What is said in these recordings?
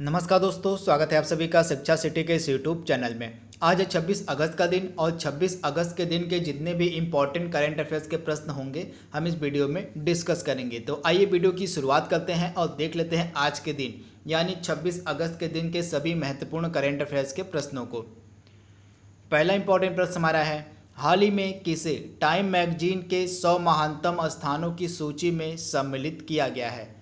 नमस्कार दोस्तों स्वागत है आप सभी का शिक्षा सिटी के इस यूट्यूब चैनल में आज 26 अगस्त का दिन और 26 अगस्त के दिन के जितने भी इम्पॉर्टेंट करेंट अफेयर्स के प्रश्न होंगे हम इस वीडियो में डिस्कस करेंगे तो आइए वीडियो की शुरुआत करते हैं और देख लेते हैं आज के दिन यानी 26 अगस्त के दिन के सभी महत्वपूर्ण करेंट अफेयर्स के प्रश्नों को पहला इंपॉर्टेंट प्रश्न हमारा है हाल ही में किसे टाइम मैगजीन के सौ महानतम स्थानों की सूची में सम्मिलित किया गया है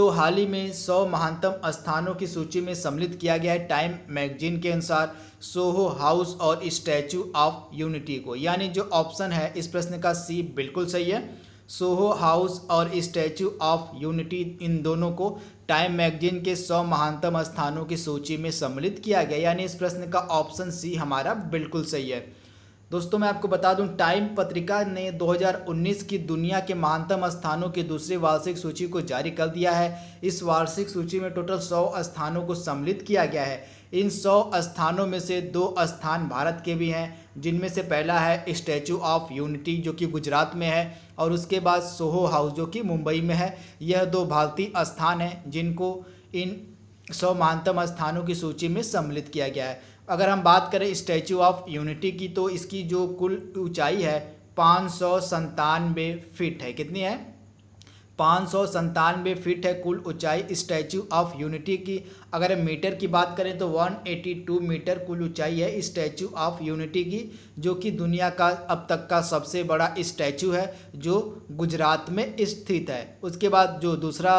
तो हाल ही में 100 महानतम स्थानों की सूची में सम्मिलित किया गया है टाइम मैगजीन के अनुसार सोहो हाउस और स्टैचू ऑफ यूनिटी को यानी जो ऑप्शन है इस प्रश्न का सी बिल्कुल सही है सोहो हाउस और स्टैचू ऑफ यूनिटी इन दोनों को टाइम मैगजीन के 100 महानतम स्थानों की सूची में सम्मिलित किया गया यानी इस प्रश्न का ऑप्शन सी हमारा बिल्कुल सही है दोस्तों मैं आपको बता दूं टाइम पत्रिका ने 2019 की दुनिया के महानतम स्थानों की दूसरी वार्षिक सूची को जारी कर दिया है इस वार्षिक सूची में टोटल 100 स्थानों को सम्मिलित किया गया है इन 100 स्थानों में से दो स्थान भारत के भी हैं जिनमें से पहला है स्टैचू ऑफ यूनिटी जो कि गुजरात में है और उसके बाद सोहो हाउस जो कि मुंबई में है यह दो भारतीय स्थान हैं जिनको इन सौ महानतम स्थानों की सूची में सम्मिलित किया गया है अगर हम बात करें स्टैचू ऑफ यूनिटी की तो इसकी जो कुल ऊंचाई है पाँच सौ संतानवे फीट है कितनी है पाँच सौ संतानवे फीट है कुल ऊंचाई स्टैचू ऑफ यूनिटी की अगर मीटर की बात करें तो 182 मीटर कुल ऊंचाई है स्टैचू ऑफ यूनिटी की जो कि दुनिया का अब तक का सबसे बड़ा स्टैचू है जो गुजरात में स्थित है उसके बाद जो दूसरा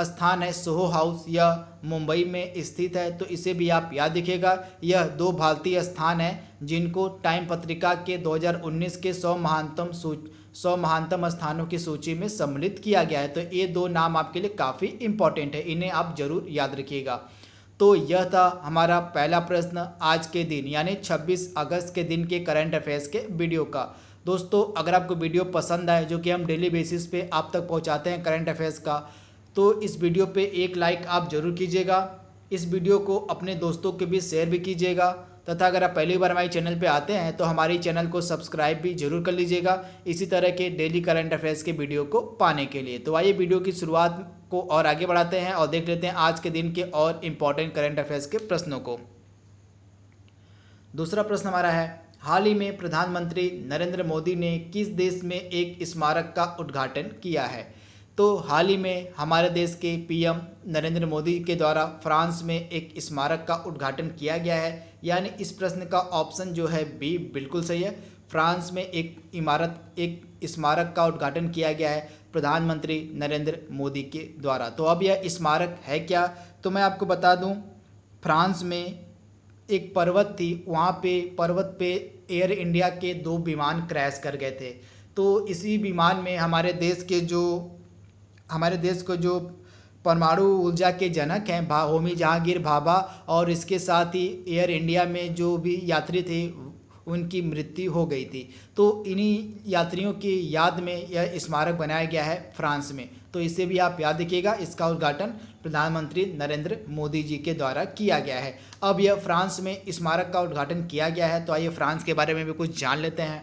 स्थान है सोहो हाउस यह मुंबई में स्थित है तो इसे भी आप याद रखिएगा यह दो भारतीय स्थान है जिनको टाइम पत्रिका के 2019 के सौ महानतम सौ महानतम स्थानों की सूची में सम्मिलित किया गया है तो ये दो नाम आपके लिए काफ़ी इंपॉर्टेंट है इन्हें आप जरूर याद रखिएगा तो यह था हमारा पहला प्रश्न आज के दिन यानी 26 अगस्त के दिन के करंट अफेयर्स के वीडियो का दोस्तों अगर आपको वीडियो पसंद आए जो कि हम डेली बेसिस पे आप तक पहुंचाते हैं करंट अफेयर्स का तो इस वीडियो पे एक लाइक आप ज़रूर कीजिएगा इस वीडियो को अपने दोस्तों के बीच शेयर भी कीजिएगा तथा अगर आप पहली बार हमारे चैनल पे आते हैं तो हमारे चैनल को सब्सक्राइब भी जरूर कर लीजिएगा इसी तरह के डेली करंट अफेयर्स के वीडियो को पाने के लिए तो आइए वीडियो की शुरुआत को और आगे बढ़ाते हैं और देख लेते हैं आज के दिन के और इम्पॉर्टेंट करंट अफेयर्स के प्रश्नों को दूसरा प्रश्न हमारा है हाल ही में प्रधानमंत्री नरेंद्र मोदी ने किस देश में एक स्मारक का उद्घाटन किया है तो हाल ही में हमारे देश के पीएम नरेंद्र मोदी के द्वारा फ्रांस में एक स्मारक का उद्घाटन किया गया है यानी इस प्रश्न का ऑप्शन जो है बी बिल्कुल सही है फ्रांस में एक इमारत एक स्मारक का उद्घाटन किया गया है प्रधानमंत्री नरेंद्र मोदी के द्वारा तो अब यह स्मारक है क्या तो मैं आपको बता दूं फ्रांस में एक पर्वत थी वहाँ पे पर्वत पे एयर इंडिया के दो विमान क्रैश कर गए थे तो इसी विमान में हमारे देश के जो हमारे देश को जो परमाणु ऊर्जा के जनक हैं भा होमी जहांगीर भाभा और इसके साथ ही एयर इंडिया में जो भी यात्री थे उनकी मृत्यु हो गई थी तो इन्हीं यात्रियों की याद में यह स्मारक बनाया गया है फ्रांस में तो इसे भी आप याद रखिएगा इसका उद्घाटन प्रधानमंत्री नरेंद्र मोदी जी के द्वारा किया गया है अब यह फ्रांस में स्मारक का उद्घाटन किया गया है तो आइए फ्रांस के बारे में भी कुछ जान लेते हैं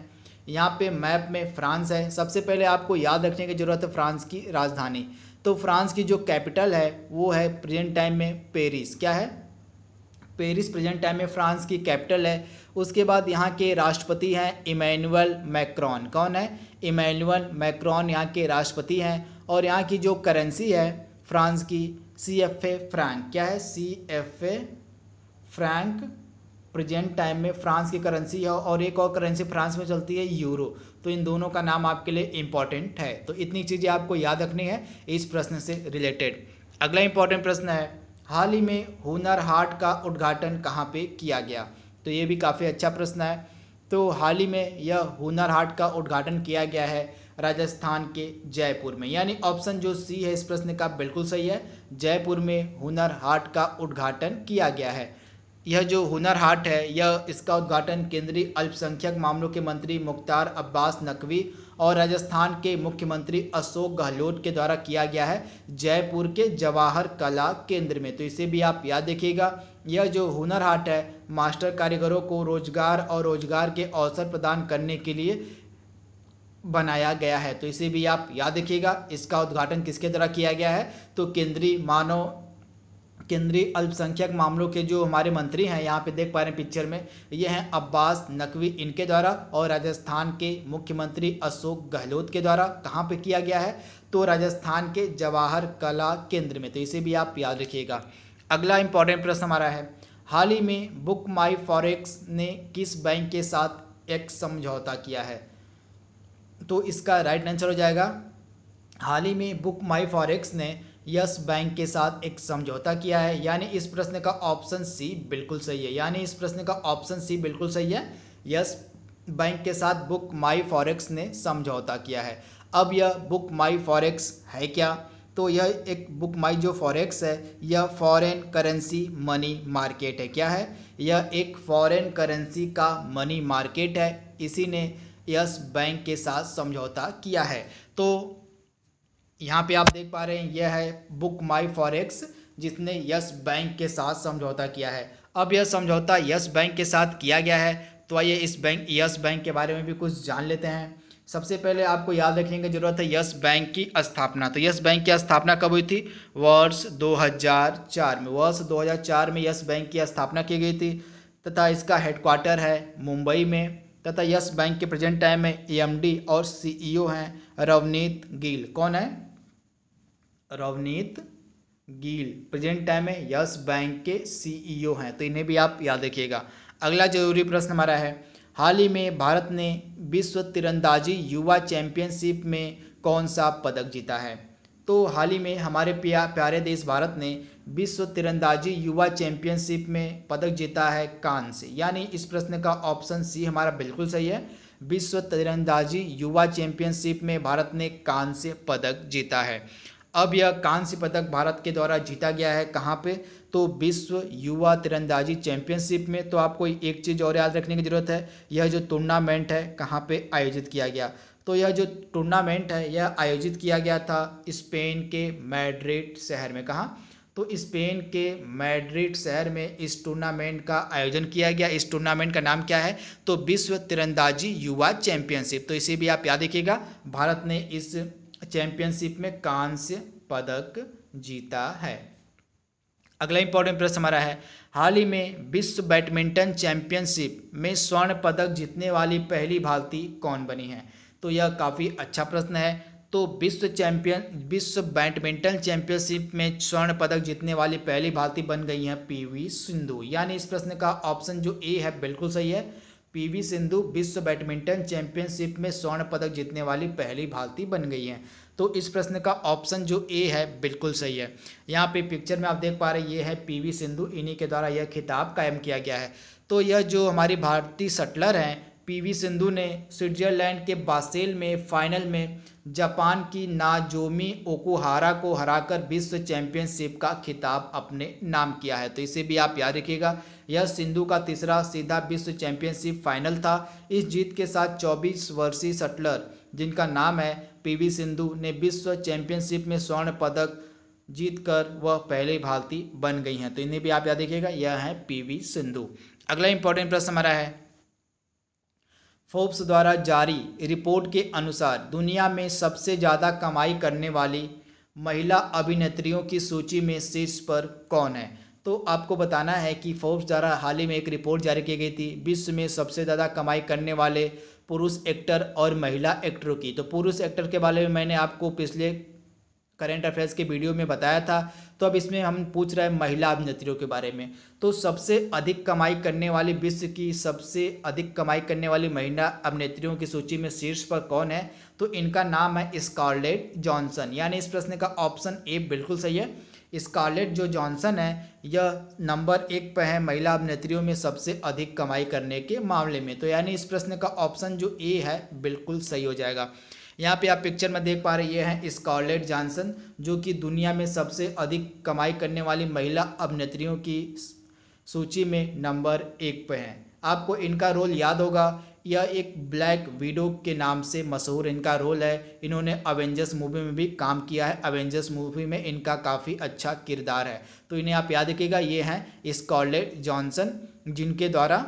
यहाँ पे मैप में फ्रांस है सबसे पहले आपको याद रखने की ज़रूरत है फ्रांस की राजधानी तो फ्रांस की जो कैपिटल है वो है प्रेजेंट टाइम में पेरिस क्या है पेरिस प्रेजेंट टाइम में फ्रांस की कैपिटल है उसके बाद यहाँ के राष्ट्रपति हैं इमैनुअल मैक्रॉन कौन है इमैनुअल मैक्रॉन यहाँ के राष्ट्रपति हैं और यहाँ की जो करेंसी है फ्रांस की सी एफ ए फ्रैंक क्या है C F A franc present time में फ्रांस की करेंसी है और एक और करेंसी फ्रांस में चलती है यूरो तो इन दोनों का नाम आपके लिए इम्पॉर्टेंट है तो इतनी चीज़ें आपको याद रखनी है इस प्रश्न से रिलेटेड अगला इम्पॉर्टेंट प्रश्न है हाल ही में हुनर हाट का उद्घाटन कहाँ पे किया गया तो ये भी काफ़ी अच्छा प्रश्न है तो हाल ही में यह हुनर हाट का उद्घाटन किया गया है राजस्थान के जयपुर में यानी ऑप्शन जो सी है इस प्रश्न का बिल्कुल सही है जयपुर में हुनर हाट का उद्घाटन किया गया है यह जो हुनर हाट है यह इसका उद्घाटन केंद्रीय अल्पसंख्यक मामलों के मंत्री मुख्तार अब्बास नकवी और राजस्थान के मुख्यमंत्री अशोक गहलोत के द्वारा किया गया है जयपुर के जवाहर कला केंद्र में तो इसे भी आप याद देखिएगा यह जो हुनर हाट है मास्टर कारीगरों को रोजगार और रोजगार के अवसर प्रदान करने के लिए बनाया गया है तो इसे भी आप याद देखिएगा इसका उद्घाटन किसके द्वारा किया गया है तो केंद्रीय मानव केंद्रीय अल्पसंख्यक मामलों के जो हमारे मंत्री हैं यहाँ पे देख पा रहे हैं पिक्चर में ये हैं अब्बास नकवी इनके द्वारा और राजस्थान के मुख्यमंत्री अशोक गहलोत के द्वारा कहाँ पे किया गया है तो राजस्थान के जवाहर कला केंद्र में तो इसे भी आप याद रखिएगा अगला इंपॉर्टेंट प्रश्न हमारा है हाल ही में बुक माई फॉरेक्स ने किस बैंक के साथ एक समझौता किया है तो इसका राइट आंसर हो जाएगा हाल ही में बुक माई फॉरेक्स ने यस बैंक के साथ एक समझौता किया है यानी इस प्रश्न का ऑप्शन सी बिल्कुल सही है यानी इस प्रश्न का ऑप्शन सी बिल्कुल सही है यस बैंक के साथ बुक माई फॉरेक्स ने समझौता किया है अब यह बुक माई फॉरेक्स है क्या तो यह एक बुक माई जो फॉरेक्स है यह फॉरेन करेंसी मनी मार्केट है क्या है यह एक फॉरेन करेंसी का मनी मार्केट है इसी ने यस बैंक के साथ समझौता किया है तो यहाँ पे आप देख पा रहे हैं यह है बुक माई फॉरेक्स जिसने यस बैंक के साथ समझौता किया है अब यह समझौता यस बैंक के साथ किया गया है तो आइए इस बैंक यस बैंक के बारे में भी कुछ जान लेते हैं सबसे पहले आपको याद रखने की ज़रूरत है यस बैंक की स्थापना तो यस बैंक की स्थापना कब हुई थी वर्ष 2004 में वर्ष 2004 में यस बैंक की स्थापना की गई थी तथा इसका हेडक्वार्टर है मुंबई में तथा यस बैंक के प्रेजेंट टाइम में एमडी और सीईओ e हैं रवनीत गिल कौन है रवनीत गिल प्रेजेंट टाइम में यस बैंक के सीईओ e हैं तो इन्हें भी आप याद रखिएगा अगला जरूरी प्रश्न हमारा है हाल ही में भारत ने विश्व तिरंदाजी युवा चैंपियनशिप में कौन सा पदक जीता है तो हाल ही में हमारे प्या, प्यारे देश भारत ने विश्व तिरंदाजी युवा चैंपियनशिप में पदक जीता है कांस्य यानी इस प्रश्न का ऑप्शन सी हमारा बिल्कुल सही है विश्व तिरंदाजी युवा चैंपियनशिप में भारत ने कांस्य पदक जीता है अब यह कांस्य पदक भारत के द्वारा जीता गया है कहाँ पे तो विश्व युवा तिरंदाजी चैंपियनशिप में तो आपको एक चीज़ और याद रखने की ज़रूरत है यह जो टूर्नामेंट है कहाँ पे आयोजित किया गया तो यह जो टूर्नामेंट है यह आयोजित किया गया था स्पेन के मैड्रिड शहर में कहाँ तो स्पेन के मैड्रिड शहर में इस टूर्नामेंट का आयोजन किया गया इस टूर्नामेंट का नाम क्या है तो विश्व तिरंदाजी युवा चैंपियनशिप तो इसे भी आप याद रखिएगा भारत ने इस चैंपियनशिप में कांस्य पदक जीता है अगला इंपॉर्टेंट प्रश्न हमारा है हाल ही में विश्व बैडमिंटन चैंपियनशिप में स्वर्ण पदक जीतने वाली पहली भारतीय कौन बनी है तो यह काफ़ी अच्छा प्रश्न है तो विश्व चैंपियन विश्व बैडमिंटन चैंपियनशिप में स्वर्ण पदक जीतने वाली पहली भारतीय बन गई हैं पीवी सिंधु यानी इस प्रश्न का ऑप्शन जो ए है बिल्कुल सही है पीवी सिंधु विश्व बैडमिंटन चैंपियनशिप में स्वर्ण पदक जीतने वाली पहली भारतीय बन गई हैं तो इस प्रश्न का ऑप्शन जो ए है बिल्कुल सही है यहाँ पे पिक्चर में आप देख पा रहे हैं ये है पीवी सिंधु इन्हीं के द्वारा यह खिताब कायम किया गया है तो यह जो हमारी भारतीय शटलर हैं पीवी सिंधु ने स्विट्जरलैंड के बासेल में फाइनल में जापान की नाजोमी ओकुहारा को हराकर विश्व चैंपियनशिप का खिताब अपने नाम किया है तो इसे भी आप याद रखिएगा यह सिंधु का तीसरा सीधा विश्व चैंपियनशिप फाइनल था इस जीत के साथ 24 वर्षीय शटलर जिनका नाम है पीवी सिंधु ने विश्व चैंपियनशिप में स्वर्ण पदक जीतकर वह पहले भारतीय बन गई हैं तो इन्हें भी आप याद देखिएगा यह है पीवी सिंधु अगला इंपॉर्टेंट प्रश्न हमारा है फोर्ब्स द्वारा जारी रिपोर्ट के अनुसार दुनिया में सबसे ज़्यादा कमाई करने वाली महिला अभिनेत्रियों की सूची में शीर्ष पर कौन है तो आपको बताना है कि फोर्ब्स द्वारा हाल ही में एक रिपोर्ट जारी की गई थी विश्व में सबसे ज़्यादा कमाई करने वाले पुरुष एक्टर और महिला एक्टरों की तो पुरुष एक्टर के बारे में मैंने आपको पिछले करेंट अफेयर्स के वीडियो में बताया था तो अब इसमें हम पूछ रहे हैं महिला अभिनेत्रियों के बारे में तो सबसे अधिक कमाई करने वाली विश्व की सबसे अधिक कमाई करने वाली महिला अभिनेत्रियों की सूची में शीर्ष पर कौन है तो इनका नाम है स्कारलेट जॉनसन यानी इस प्रश्न का ऑप्शन ए बिल्कुल सही है स्कारलेट जो जॉनसन है यह नंबर एक पर है महिला अभिनेत्रियों में सबसे अधिक कमाई करने के मामले में तो यानी इस प्रश्न का ऑप्शन जो ए है बिल्कुल सही हो जाएगा यहाँ पे आप पिक्चर में देख पा रहे हैं स्कॉलेट जॉनसन जो कि दुनिया में सबसे अधिक कमाई करने वाली महिला अभिनेत्रियों की सूची में नंबर एक पर हैं आपको इनका रोल याद होगा यह एक ब्लैक वीडो के नाम से मशहूर इनका रोल है इन्होंने अवेंजर्स मूवी में भी काम किया है अवेंजर्स मूवी में इनका काफ़ी अच्छा किरदार है तो इन्हें आप याद रखिएगा ये हैं स्कॉलेट जॉनसन जिनके द्वारा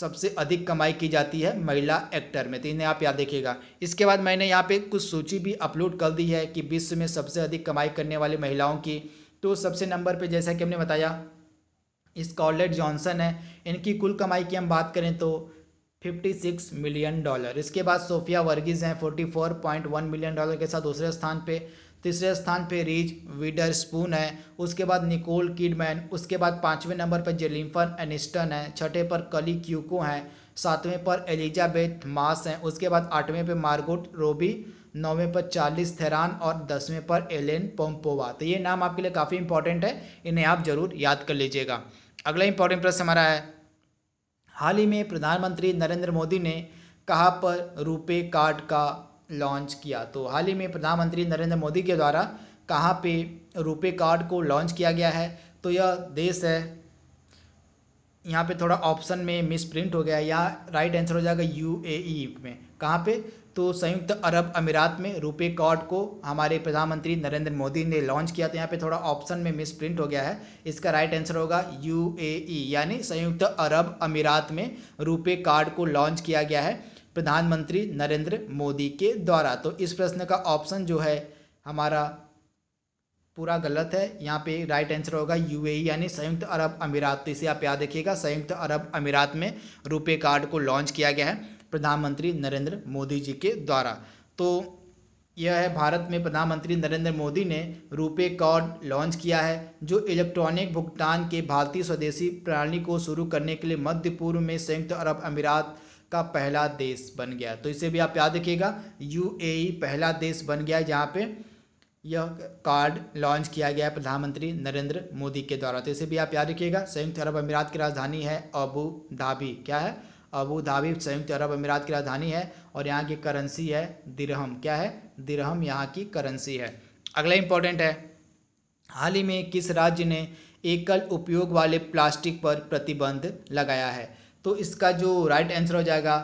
सबसे अधिक कमाई की जाती है महिला एक्टर में तो इन्हें आप याद देखिएगा इसके बाद मैंने यहाँ पे कुछ सूची भी अपलोड कर दी है कि विश्व में सबसे अधिक कमाई करने वाली महिलाओं की तो सबसे नंबर पे जैसा कि हमने बताया स्कॉलेट जॉनसन है इनकी कुल कमाई की हम बात करें तो 56 मिलियन डॉलर इसके बाद सोफिया वर्गीज हैं 44.1 मिलियन डॉलर के साथ दूसरे स्थान पे तीसरे स्थान पे रीज वीडर स्पून है उसके बाद निकोल किडमैन उसके बाद पाँचवें नंबर पर जेलिम्फन एनिस्टन है छठे पर कली क्यूको हैं सातवें पर एलिजाबेथ मास हैं उसके बाद आठवें पर मार्गोट रोबी नौवें पर चार्लिस थेरान और दसवें पर एलेन पोम्पोवा तो ये नाम आपके लिए काफ़ी इंपॉर्टेंट है इन्हें आप ज़रूर याद कर लीजिएगा अगला इंपॉर्टेंट प्रश्न हमारा है हाल ही में प्रधानमंत्री नरेंद्र मोदी ने कहाँ पर रुपे कार्ड का लॉन्च किया तो हाल ही में प्रधानमंत्री नरेंद्र मोदी के द्वारा कहाँ पे रुपे कार्ड को लॉन्च किया गया है तो यह देश है यहाँ पे थोड़ा ऑप्शन में मिस प्रिंट हो गया या राइट आंसर हो जाएगा यू ए e में कहाँ पे तो संयुक्त अरब अमीरात में रुपे कार्ड को हमारे प्रधानमंत्री नरेंद्र मोदी ने लॉन्च किया तो यहाँ पे थोड़ा ऑप्शन में मिस प्रिंट हो गया है इसका राइट आंसर होगा यूएई e, यानी संयुक्त अरब अमीरात में रुपे कार्ड को लॉन्च किया गया है प्रधानमंत्री नरेंद्र मोदी के द्वारा तो इस प्रश्न का ऑप्शन जो है हमारा पूरा गलत है यहाँ पे राइट आंसर होगा यूएई e, यानी संयुक्त अरब अमीरात तो इसे आप याद रखिएगा संयुक्त अरब अमीरात में रुपे कार्ड को लॉन्च किया गया है प्रधानमंत्री नरेंद्र मोदी जी के द्वारा तो यह है भारत में प्रधानमंत्री नरेंद्र मोदी ने रुपे कार्ड लॉन्च किया है जो इलेक्ट्रॉनिक भुगतान के भारतीय स्वदेशी प्रणाली को शुरू करने के लिए मध्य पूर्व में संयुक्त अरब अमीरात का पहला देश बन गया तो इसे भी आप याद रखिएगा यूएई पहला देश बन गया है जहाँ पे यह कार्ड लॉन्च किया गया है प्रधानमंत्री नरेंद्र मोदी के द्वारा तो इसे भी आप याद रखिएगा संयुक्त अरब अमीरात की राजधानी है अबू धाबी क्या है अबू धाबी संयुक्त अरब अमीरात की राजधानी है और यहाँ की करेंसी है दिरहम क्या है दिरहम यहाँ की करेंसी है अगला इम्पोर्टेंट है हाल ही में किस राज्य ने एकल उपयोग वाले प्लास्टिक पर प्रतिबंध लगाया है तो इसका जो राइट आंसर हो जाएगा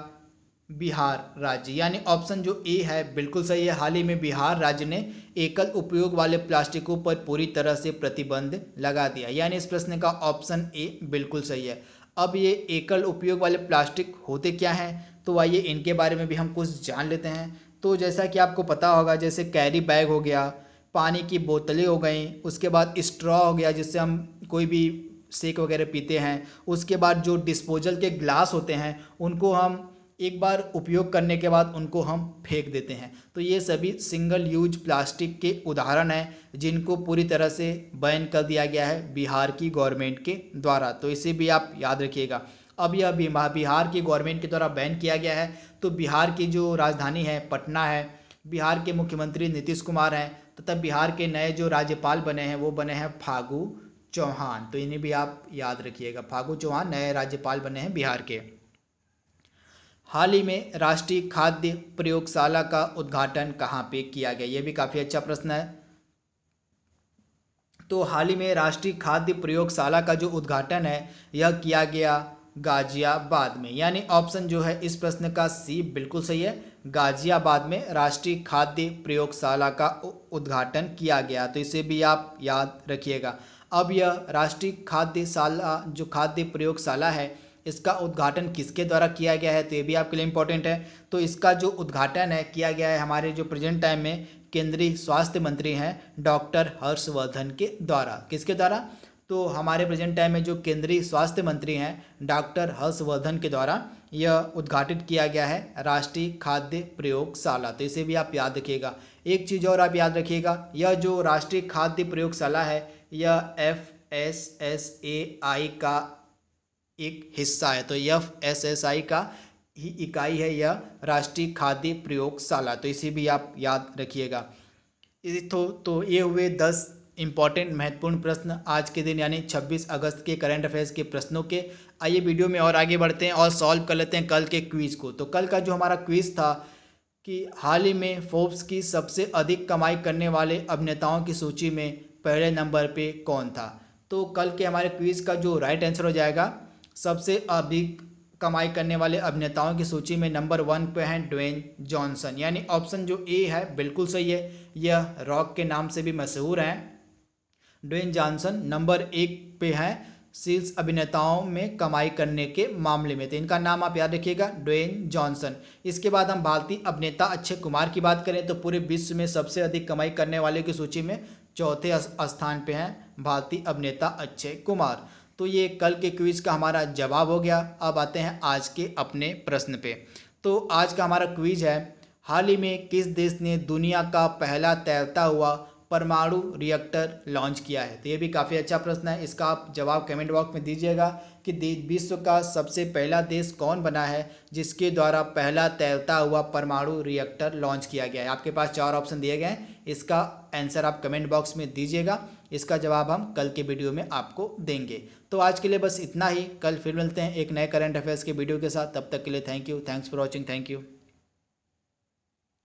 बिहार राज्य यानी ऑप्शन जो ए है बिल्कुल सही है हाल ही में बिहार राज्य ने एकल उपयोग वाले प्लास्टिकों पर पूरी तरह से प्रतिबंध लगा दिया यानी इस प्रश्न का ऑप्शन ए बिल्कुल सही है अब ये एकल उपयोग वाले प्लास्टिक होते क्या हैं तो आइए इनके बारे में भी हम कुछ जान लेते हैं तो जैसा कि आपको पता होगा जैसे कैरी बैग हो गया पानी की बोतलें हो गई उसके बाद स्ट्रॉ हो गया जिससे हम कोई भी सेक वगैरह पीते हैं उसके बाद जो डिस्पोजल के ग्लास होते हैं उनको हम एक बार उपयोग करने के बाद उनको हम फेंक देते हैं तो ये सभी सिंगल यूज प्लास्टिक के उदाहरण हैं जिनको पूरी तरह से बैन कर दिया गया है बिहार की गवर्नमेंट के द्वारा तो इसे भी आप याद रखिएगा अब यह बिहार की गवर्नमेंट के द्वारा बैन किया गया है तो बिहार की जो राजधानी है पटना है बिहार के मुख्यमंत्री नीतीश कुमार हैं तथा बिहार के नए जो राज्यपाल बने हैं वो बने हैं फागू चौहान तो इन्हें भी आप याद रखिएगा फागू चौहान नए राज्यपाल बने हैं बिहार के हाल ही में राष्ट्रीय खाद्य प्रयोगशाला का उद्घाटन कहाँ पे किया गया ये भी काफ़ी अच्छा प्रश्न है तो हाल ही में राष्ट्रीय खाद्य प्रयोगशाला का जो उद्घाटन है यह किया गया गाजियाबाद में यानी ऑप्शन जो है इस प्रश्न का सी बिल्कुल सही है गाजियाबाद में राष्ट्रीय खाद्य प्रयोगशाला का उद्घाटन किया गया तो इसे भी आप याद रखिएगा अब यह राष्ट्रीय खाद्यशाला जो खाद्य प्रयोगशाला है इसका उद्घाटन किसके द्वारा किया गया है तो ये भी आपके लिए इम्पोर्टेंट है तो इसका जो उद्घाटन है किया गया है हमारे जो प्रेजेंट टाइम में केंद्रीय स्वास्थ्य मंत्री हैं डॉक्टर हर्षवर्धन के द्वारा किसके द्वारा तो हमारे प्रेजेंट टाइम में जो केंद्रीय स्वास्थ्य मंत्री हैं डॉक्टर हर्षवर्धन के द्वारा यह उद्घाटित किया गया है राष्ट्रीय खाद्य प्रयोगशाला तो इसे भी आप याद रखिएगा एक चीज़ और आप याद रखिएगा यह जो राष्ट्रीय खाद्य प्रयोगशाला है यह F S S A I का एक हिस्सा है तो यह एस एस आई का ही इकाई है यह राष्ट्रीय खाद्य प्रयोगशाला तो इसे भी आप याद रखिएगा तो तो ये हुए दस इंपॉर्टेंट महत्वपूर्ण प्रश्न आज के दिन यानी 26 अगस्त के करंट अफेयर्स के प्रश्नों के आइए वीडियो में और आगे बढ़ते हैं और सॉल्व कर लेते हैं कल के क्वीज़ को तो कल का जो हमारा क्वीज़ था कि हाल ही में फोर्ब्स की सबसे अधिक कमाई करने वाले अभिनेताओं की सूची में पहले नंबर पे कौन था तो कल के हमारे क्वीज़ का जो राइट आंसर हो जाएगा सबसे अधिक कमाई करने वाले अभिनेताओं की सूची में नंबर वन पे हैं ड्वेन जॉनसन यानी ऑप्शन जो ए है बिल्कुल सही है यह रॉक के नाम से भी मशहूर हैं ड्वेन जॉनसन नंबर एक पे हैं शीर्ष अभिनेताओं में कमाई करने के मामले में तो इनका नाम आप याद रखिएगा ड्वेन जॉनसन इसके बाद हम भारतीय अभिनेता अक्षय कुमार की बात करें तो पूरे विश्व में सबसे अधिक कमाई करने वाले की सूची में चौथे स्थान पर हैं भारतीय अभिनेता अक्षय कुमार तो ये कल के क्विज़ का हमारा जवाब हो गया अब आते हैं आज के अपने प्रश्न पे तो आज का हमारा क्विज़ है हाल ही में किस देश ने दुनिया का पहला तैरता हुआ परमाणु रिएक्टर लॉन्च किया है तो ये भी काफ़ी अच्छा प्रश्न है इसका आप जवाब कमेंट बॉक्स में दीजिएगा कि विश्व का सबसे पहला देश कौन बना है जिसके द्वारा पहला तैरता हुआ परमाणु रिएक्टर लॉन्च किया गया है आपके पास चार ऑप्शन दिए गए हैं इसका आंसर आप कमेंट बॉक्स में दीजिएगा इसका जवाब हम कल के वीडियो में आपको देंगे तो आज के लिए बस इतना ही कल फिर मिलते हैं एक नए करंट अफेयर्स के वीडियो के साथ तब तक के लिए thank you thanks for watching thank you